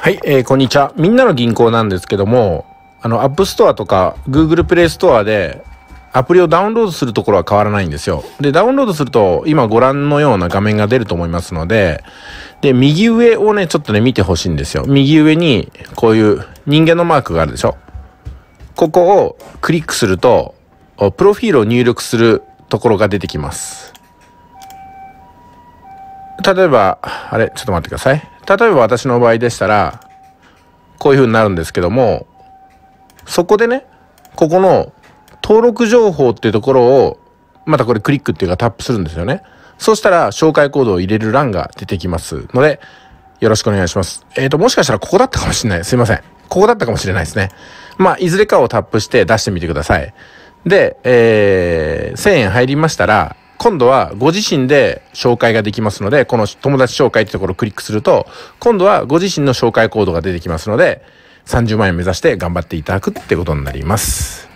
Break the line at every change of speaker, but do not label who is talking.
はい、えー、こんにちは。みんなの銀行なんですけども、あの、App Store とか Google Play Store でアプリをダウンロードするところは変わらないんですよ。で、ダウンロードすると今ご覧のような画面が出ると思いますので、で、右上をね、ちょっとね、見てほしいんですよ。右上にこういう人間のマークがあるでしょ。ここをクリックすると、プロフィールを入力するところが出てきます。例えば、あれ、ちょっと待ってください。例えば私の場合でしたら、こういう風になるんですけども、そこでね、ここの登録情報っていうところを、またこれクリックっていうかタップするんですよね。そしたら、紹介コードを入れる欄が出てきますので、よろしくお願いします。えっ、ー、と、もしかしたらここだったかもしれない。すいません。ここだったかもしれないですね。まあ、いずれかをタップして出してみてください。で、えー、1000円入りましたら、今度はご自身で紹介ができますので、この友達紹介ってところをクリックすると、今度はご自身の紹介コードが出てきますので、30万円目指して頑張っていただくってことになります。